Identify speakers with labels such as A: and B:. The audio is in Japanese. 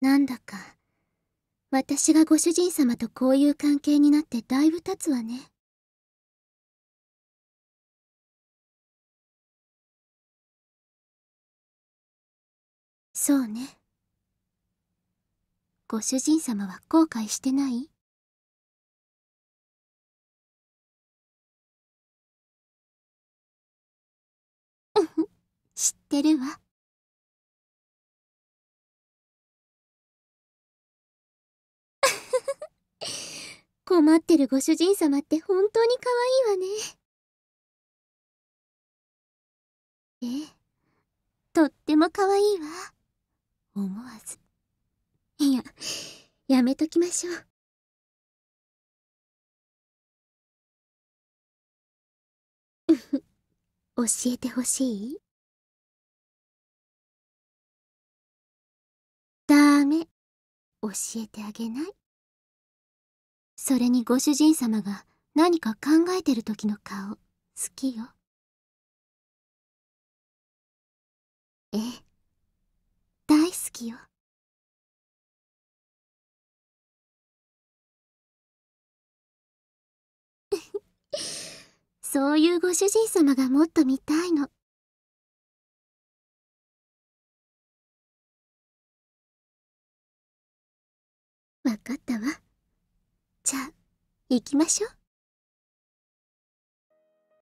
A: なんだか、私がご主人様とこういう関係にな
B: ってだいぶ経つわね。そうね。ご主人様は後悔してないうん、知ってるわ。を待
A: ってるご主人様って本当に可愛いわね。ええ。とっても可愛いわ。思わず。
B: いや、やめときましょう。教えてほしいダメ。教えてあげない。それにご
A: 主人様が何か考えてる時の顔、好きよ。
B: ええ。大好きよ。そういうご主人様がもっと見たいの。わかったわ。行きましょう。